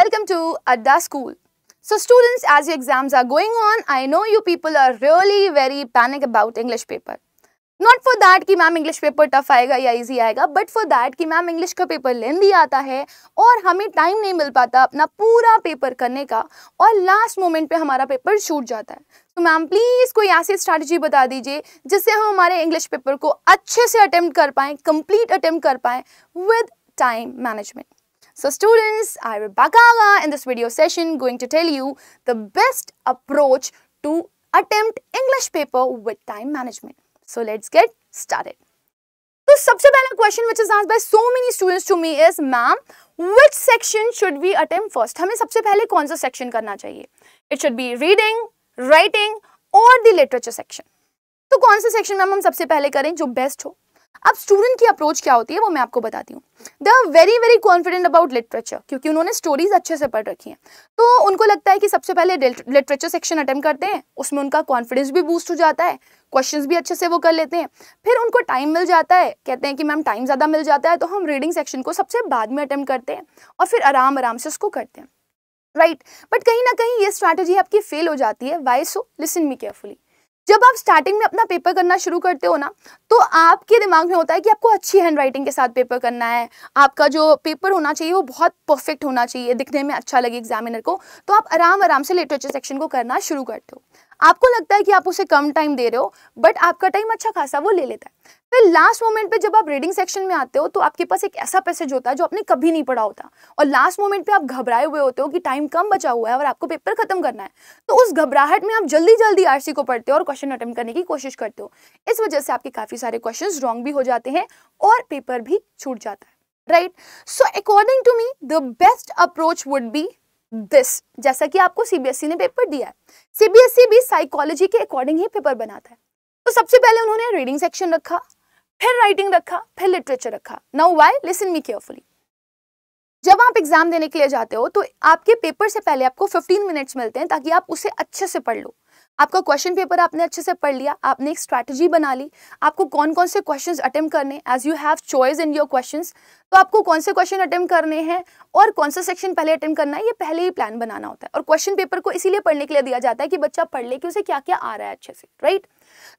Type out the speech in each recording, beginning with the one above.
Welcome to Adda School. So students, as your exams are going on, I know you people are really very panic about English paper. Not for that कि ma'am English paper tough आएगा या easy आएगा but for that कि ma'am English का paper lengthy आता है और हमें टाइम नहीं मिल पाता अपना पूरा पेपर करने का और लास्ट मोमेंट पे हमारा पेपर छूट जाता है तो मैम प्लीज़ कोई ऐसी स्ट्रैटेजी बता दीजिए जिससे हम हमारे इंग्लिश पेपर को अच्छे से अटैम्प्ट कर पाएँ कंप्लीट अटैम्प्ट कर पाएँ with time management So students, I Rebecca in this video session going to tell you the best approach to attempt English paper with time management. So let's get started. So subject and question which is asked by so many students to me is ma'am, which section should we attempt first? Hame sabse pehle konsa section karna chahiye? It should be reading, writing or the literature section. So konsa section ma'am hum sabse pehle karein jo best ho? अब student की approach क्या होती है वो मैं आपको बताती हूँ the very very confident about literature क्योंकि उन्होंने स्टोरीज अच्छे से पढ़ रखी हैं तो उनको लगता है कि सबसे पहले लिटरेचर सेक्शन अटेम्प्ट करते हैं उसमें उनका कॉन्फिडेंस भी बूस्ट हो जाता है क्वेश्चंस भी अच्छे से वो कर लेते हैं फिर उनको टाइम मिल जाता है कहते हैं कि मैम टाइम ज़्यादा मिल जाता है तो हम रीडिंग सेक्शन को सबसे बाद में अटैम्प्ट करते हैं और फिर आराम आराम से उसको करते हैं राइट right. बट कहीं ना कहीं ये स्ट्रैटेजी आपकी फेल हो जाती है why so listen me carefully जब आप स्टार्टिंग में अपना पेपर करना शुरू करते हो ना तो आपके दिमाग में होता है कि आपको अच्छी हैंड राइटिंग के साथ पेपर करना है आपका जो पेपर होना चाहिए वो बहुत परफेक्ट होना चाहिए दिखने में अच्छा लगे एग्जामिनर को तो आप आराम आराम से लिटरेचर सेक्शन को करना शुरू करते हो आपको लगता है कि आप उसे कम टाइम दे रहे हो बट आपका टाइम अच्छा खासा वो ले लेता है फिर लास्ट मोमेंट पे जब आप रीडिंग सेक्शन में आते हो तो आपके पास एक ऐसा पैसेज होता है जो आपने कभी नहीं पढ़ा होता और लास्ट मोमेंट पे आप घबराए हुए होते हो कि टाइम कम बचा हुआ है और आपको पेपर खत्म करना है तो उस घबराहट में आप जल्दी जल्दी आर को पढ़ते हो और क्वेश्चन अटेम्प्ट करने की कोशिश करते हो इस वजह से आपके काफ़ी सारे क्वेश्चन रॉन्ग भी हो जाते हैं और पेपर भी छूट जाता है right so according to me the best approach would be this जैसा कि आपको सीबीएसई e ने पेपर दिया है सीबीएसई e भी साइकोलॉजी के अकॉर्डिंग ही पेपर बनाता है तो सबसे पहले उन्होंने रीडिंग सेक्शन रखा फिर राइटिंग रखा फिर लिटरेचर रखा now why listen me carefully जब आप एग्जाम देने के लिए जाते हो तो आपके पेपर से पहले आपको 15 मिनट्स मिलते हैं ताकि आप उसे अच्छे से पढ़ लो आपका क्वेश्चन पेपर आपने अच्छे से पढ़ लिया आपने एक स्ट्रैटेजी बना ली आपको कौन कौन से क्वेश्चन अटेम्प्ट करने as you have choice in your question तो आपको कौन से क्वेश्चन अटेम्प्ट करने हैं और कौन सा सेक्शन पहले अटेम्प्ट करना है ये पहले ही प्लान बनाना होता है और क्वेश्चन पेपर को इसीलिए पढ़ने के लिए दिया जाता है कि बच्चा पढ़ ले कि उसे क्या क्या आ रहा है अच्छे से राइट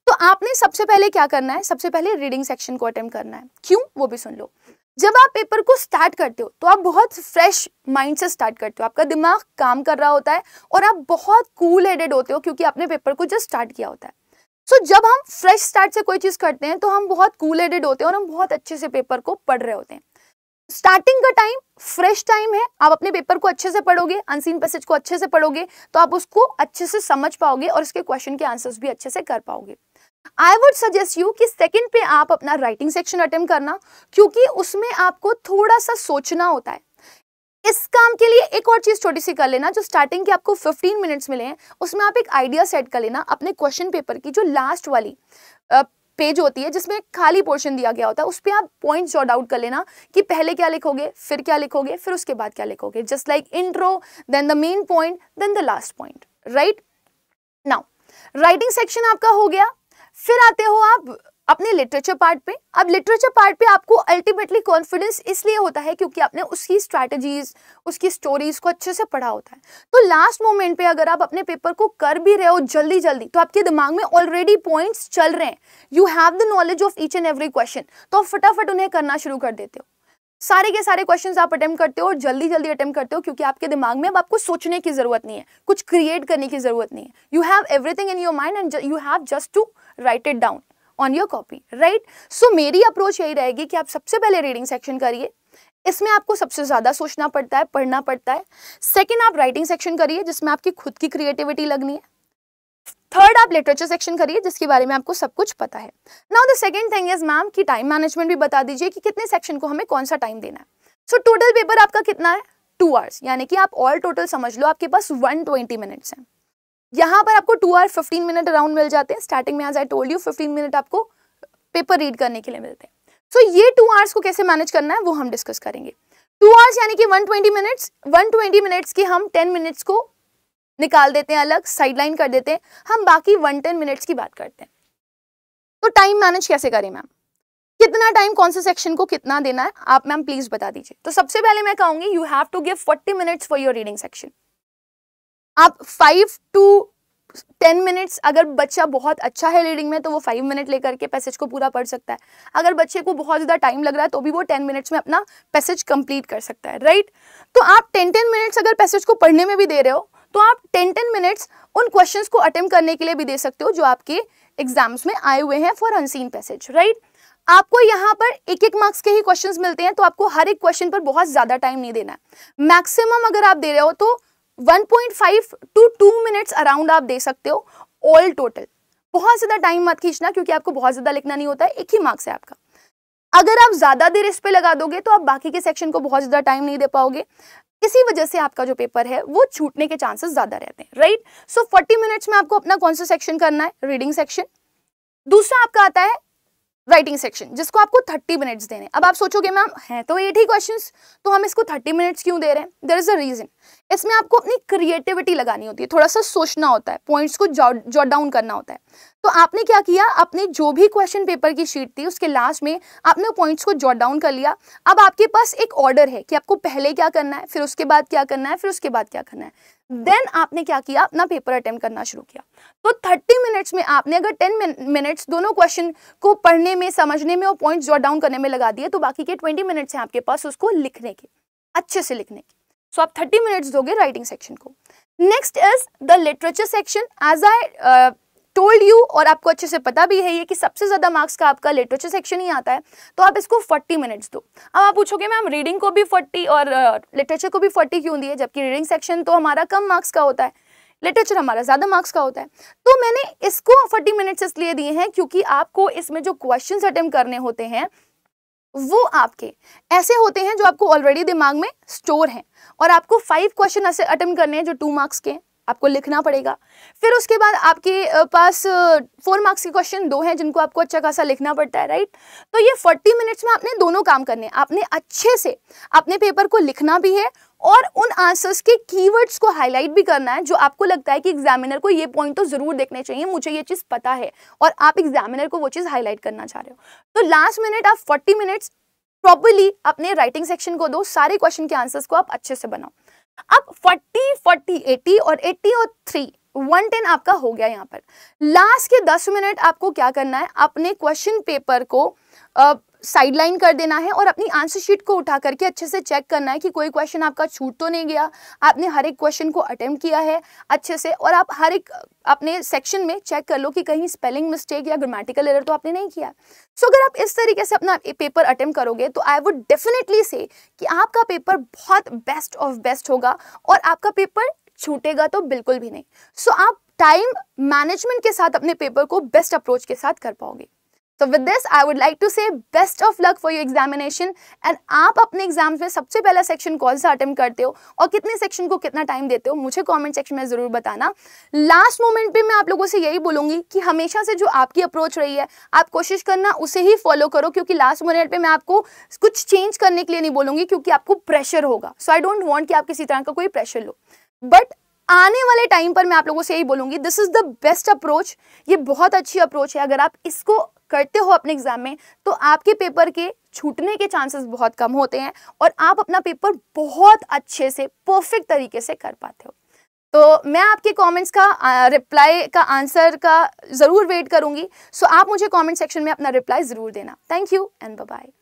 तो आपने सबसे पहले क्या करना है सबसे पहले रीडिंग सेक्शन को अटेम्प्ट करना है क्यों वो भी सुन लो जब आप पेपर को स्टार्ट करते हो तो आप बहुत फ्रेश माइंड से स्टार्ट करते हो आपका दिमाग काम कर रहा होता है और आप बहुत कूल हेडेड होते हो क्योंकि आपने पेपर को जस्ट स्टार्ट किया होता है सो so, जब हम फ्रेश स्टार्ट से कोई चीज़ करते हैं तो हम बहुत कूल हेडेड होते हैं और हम बहुत अच्छे से पेपर को पढ़ रहे होते हैं स्टार्टिंग का टाइम फ्रेश टाइम है आप अपने पेपर को अच्छे से पढ़ोगे अनसीन पैसेज को अच्छे से पढ़ोगे तो आप उसको अच्छे से समझ पाओगे और उसके क्वेश्चन के आंसर्स भी अच्छे से कर पाओगे आई वुड सजेस्ट यू कि सेकेंड पे आप अपना राइटिंग सेक्शन अटेम्प करना क्योंकि उसमें आपको थोड़ा सा सोचना होता है इस काम के लिए एक और चीज़ छोटी सी कर लेना जो स्टार्टिंग के आपको 15 मिनट्स मिले हैं उसमें आप एक आइडिया सेट कर लेना अपने क्वेश्चन पेपर की जो लास्ट वाली पेज होती है जिसमें खाली पोर्शन दिया गया होता है उस पर आप पॉइंट जॉट आउट कर लेना कि पहले क्या लिखोगे फिर क्या लिखोगे फिर उसके बाद क्या लिखोगे just like intro then the main point then the last point right now writing section आपका हो गया फिर आते हो आप अपने लिटरेचर पार्ट पे अब लिटरेचर पार्ट पे आपको अल्टीमेटली कॉन्फिडेंस इसलिए होता है क्योंकि आपने उसकी स्ट्रैटेजीज उसकी स्टोरीज को अच्छे से पढ़ा होता है तो लास्ट मोमेंट पे अगर आप अपने पेपर को कर भी रहे हो जल्दी जल्दी तो आपके दिमाग में ऑलरेडी पॉइंट्स चल रहे हैं you have the knowledge of each and every question तो आप फटाफट उन्हें करना शुरू कर देते हो सारे के सारे क्वेश्चंस आप अटेम्प्ट करते हो और जल्दी जल्दी अटेम्प्ट करते हो क्योंकि आपके दिमाग में अब आपको सोचने की जरूरत नहीं है कुछ क्रिएट करने की जरूरत नहीं है you have everything in your mind and you have just to write it down on your copy right so मेरी अप्रोच यही रहेगी कि आप सबसे पहले रीडिंग सेक्शन करिए इसमें आपको सबसे ज़्यादा सोचना पड़ता है पढ़ना पड़ता है सेकेंड आप राइटिंग सेक्शन करिए जिसमें आपकी खुद की क्रिएटिविटी लगनी है थर्ड आप लिटरेचर सेक्शन करिए जिसके बारे में आपको सब कुछ पता है now the second thing is ma'am की टाइम मैनेजमेंट भी बता दीजिए कि कितने सेक्शन को हमें कौन सा टाइम देना है सो टोटल पेपर आपका कितना है टू आवर्स यानी कि आप ऑल टोटल समझ लो आपके पास वन ट्वेंटी मिनट्स हैं यहाँ पर आपको two hour fifteen minute around मिल जाते हैं स्टार्टिंग में आज I told you fifteen minute आपको पेपर रीड करने के लिए मिलते हैं सो so, ये टू आवर्स को कैसे मैनेज करना है वो हम डिस्कस करेंगे टू आवर्स यानी कि one twenty minutes one twenty minutes के हम टेन मिनट्स को निकाल देते हैं अलग साइडलाइन कर देते हैं हम बाकी वन टेन मिनट्स की बात करते हैं तो टाइम मैनेज कैसे करें मैम कितना टाइम कौन से सेक्शन को कितना देना है आप मैम प्लीज बता दीजिए तो सबसे पहले मैं कहूंगी you have to give forty minutes for your reading section आप फाइव टू टेन मिनट्स अगर बच्चा बहुत अच्छा है रीडिंग में तो वो फाइव मिनट लेकर के पैसेज को पूरा पढ़ सकता है अगर बच्चे को बहुत ज़्यादा टाइम लग रहा है तो भी वो टेन मिनट्स में अपना पैसेज कंप्लीट कर सकता है राइट तो आप टेन टेन मिनट्स अगर पैसेज को पढ़ने में भी दे रहे हो तो आप टेन टेन मिनट्स उन क्वेश्चंस को अटेम्प्ट करने के लिए भी दे सकते हो जो आपके एग्जाम्स में आए हुए हैं फॉर अनसीन पैसेज राइट आपको यहाँ पर एक एक मार्क्स के ही क्वेश्चंस मिलते हैं तो आपको हर एक क्वेश्चन पर बहुत ज़्यादा टाइम नहीं देना है मैक्सिमम अगर आप दे रहे हो तो 1.5 टू टू मिनट्स अराउंड आप दे सकते हो ऑल टोटल बहुत ज़्यादा टाइम मत खींचना क्योंकि आपको बहुत ज़्यादा लिखना नहीं होता है एक ही मार्क्स है आपका अगर आप ज़्यादा देर इस पर लगा दोगे तो आप बाकी के सेक्शन को बहुत ज़्यादा टाइम नहीं दे पाओगे इसी वजह से आपका जो पेपर है वो छूटने के चांसेस ज़्यादा रहते हैं राइट सो फोर्टी मिनट्स में आपको अपना कौन सा सेक्शन करना है रीडिंग सेक्शन दूसरा आपका आता है राइटिंग सेक्शन जिसको आपको थर्टी मिनट्स देने अब आप सोचोगे मैम हैं तो एट ही क्वेश्चन तो हम इसको थर्टी मिनट्स क्यों दे रहे हैं देर इज अ रीजन इसमें आपको अपनी क्रिएटिविटी लगानी होती है थोड़ा सा सोचना होता है पॉइंट्स को जॉट डाउन करना होता है तो आपने क्या किया अपने जो भी क्वेश्चन पेपर की शीट थी उसके लास्ट में आपने पॉइंट्स को जॉट डाउन कर लिया अब आपके पास एक ऑर्डर है कि आपको पहले क्या करना है फिर उसके बाद क्या करना है फिर उसके बाद क्या करना है देन आपने क्या किया अपना पेपर अटेम्प्ट करना शुरू किया तो 30 मिनट्स में आपने अगर 10 मिनट्स दोनों क्वेश्चन को पढ़ने में समझने में और पॉइंट्स जॉट डाउन करने में लगा दिए तो बाकी के 20 मिनट्स हैं आपके पास उसको लिखने के अच्छे से लिखने के सो so, आप 30 मिनट्स दोगे राइटिंग सेक्शन को next is the literature section as I told you और आपको अच्छे से पता भी है ये कि सबसे ज़्यादा मार्क्स का आपका लिटरेचर सेक्शन ही आता है तो आप इसको 40 मिनट्स दो अब आप पूछोगे मैम रीडिंग को भी 40 और लिटरेचर uh, को भी 40 क्यों दिए जबकि रीडिंग सेक्शन तो हमारा कम मार्क्स का होता है लिटरेचर हमारा ज़्यादा मार्क्स का होता है तो मैंने इसको फोर्टी मिनट्स इसलिए दिए हैं क्योंकि आपको इसमें जो क्वेश्चन अटेम्प्ट करने होते हैं वो आपके ऐसे होते हैं जो आपको ऑलरेडी दिमाग में स्टोर हैं और आपको फाइव क्वेश्चन ऐसे अटेम्प्ट करने हैं जो टू मार्क्स के हैं आपको लिखना पड़ेगा फिर उसके बाद आपके पास फोर मार्क्स के क्वेश्चन दो हैं जिनको आपको अच्छा खासा लिखना पड़ता है राइट तो ये फोर्टी मिनट्स में आपने दोनों काम करने हैं आपने अच्छे से अपने पेपर को लिखना भी है और उन आंसर्स के कीवर्ड्स को हाईलाइट भी करना है जो आपको लगता है कि एग्जामिनर को ये पॉइंट तो ज़रूर देखने चाहिए मुझे ये चीज़ पता है और आप एग्जामिनर को वो चीज़ हाईलाइट करना चाह रहे हो तो लास्ट मिनट आप फोर्टी मिनट्स प्रॉपरली अपने राइटिंग सेक्शन को दो सारे क्वेश्चन के आंसर्स को आप अच्छे से बनाओ अब 40 40 80 और 80 और 3 110 आपका हो गया यहाँ पर लास्ट के 10 मिनट आपको क्या करना है अपने क्वेश्चन पेपर को साइडलाइन कर देना है और अपनी आंसर शीट को उठा करके अच्छे से चेक करना है कि कोई क्वेश्चन आपका छूट तो नहीं गया आपने हर एक क्वेश्चन को अटेम्प्ट किया है अच्छे से और आप हर एक अपने सेक्शन में चेक कर लो कि कहीं स्पेलिंग मिस्टेक या ग्रामेटिकल एरर तो आपने नहीं किया सो so, अगर आप इस तरीके से अपना पेपर अटेम्प्ट करोगे तो आई वुड डेफिनेटली से कि आपका पेपर बहुत बेस्ट ऑफ बेस्ट होगा और आपका पेपर छूटेगा तो बिल्कुल भी नहीं सो so, आप टाइम मैनेजमेंट के साथ अपने पेपर को बेस्ट अप्रोच के साथ कर पाओगे तो with this I would like to say best of luck for you examination एंड आप अपने एग्जाम्स में सबसे पहला सेक्शन कौन सा अटेम्प्ट करते हो और कितने सेक्शन को कितना टाइम देते हो मुझे कॉमेंट सेक्शन में ज़रूर बताना लास्ट मोमेंट पर मैं आप लोगों से यही बोलूँगी कि हमेशा से जो आपकी अप्रोच रही है आप कोशिश करना उसे ही फॉलो करो क्योंकि लास्ट मोमेंट पर मैं आपको कुछ चेंज करने के लिए नहीं बोलूँगी क्योंकि आपको प्रेशर होगा सो आई डोंट वॉन्ट कि आप किसी तरह का कोई प्रेशर लो बट आने वाले टाइम पर मैं आप लोगों से यही बोलूंगी this is the best approach ये बहुत अच्छी अप्रोच है अगर आप इसको करते हो अपने एग्ज़ाम में तो आपके पेपर के छूटने के चांसेस बहुत कम होते हैं और आप अपना पेपर बहुत अच्छे से परफेक्ट तरीके से कर पाते हो तो मैं आपके कमेंट्स का रिप्लाई का आंसर का ज़रूर वेट करूँगी सो आप मुझे कमेंट सेक्शन में अपना रिप्लाई ज़रूर देना थैंक यू एंड बाय